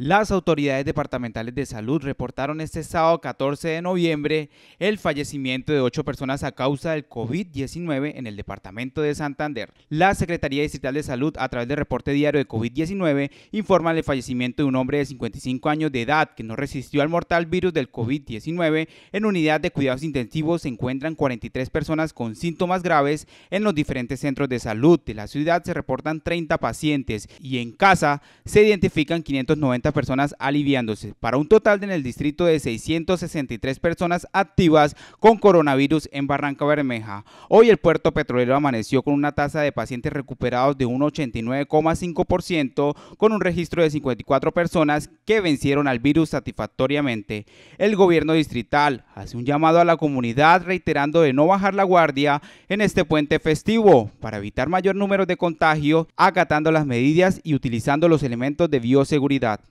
Las autoridades departamentales de salud reportaron este sábado 14 de noviembre el fallecimiento de ocho personas a causa del COVID-19 en el departamento de Santander. La Secretaría Distrital de Salud, a través del reporte diario de COVID-19, informa el fallecimiento de un hombre de 55 años de edad que no resistió al mortal virus del COVID-19. En unidad de cuidados intensivos se encuentran 43 personas con síntomas graves. En los diferentes centros de salud de la ciudad se reportan 30 pacientes y en casa se identifican 590 personas aliviándose, para un total en el distrito de 663 personas activas con coronavirus en Barranca Bermeja. Hoy el puerto petrolero amaneció con una tasa de pacientes recuperados de un 89,5%, con un registro de 54 personas que vencieron al virus satisfactoriamente. El gobierno distrital hace un llamado a la comunidad reiterando de no bajar la guardia en este puente festivo para evitar mayor número de contagios, acatando las medidas y utilizando los elementos de bioseguridad.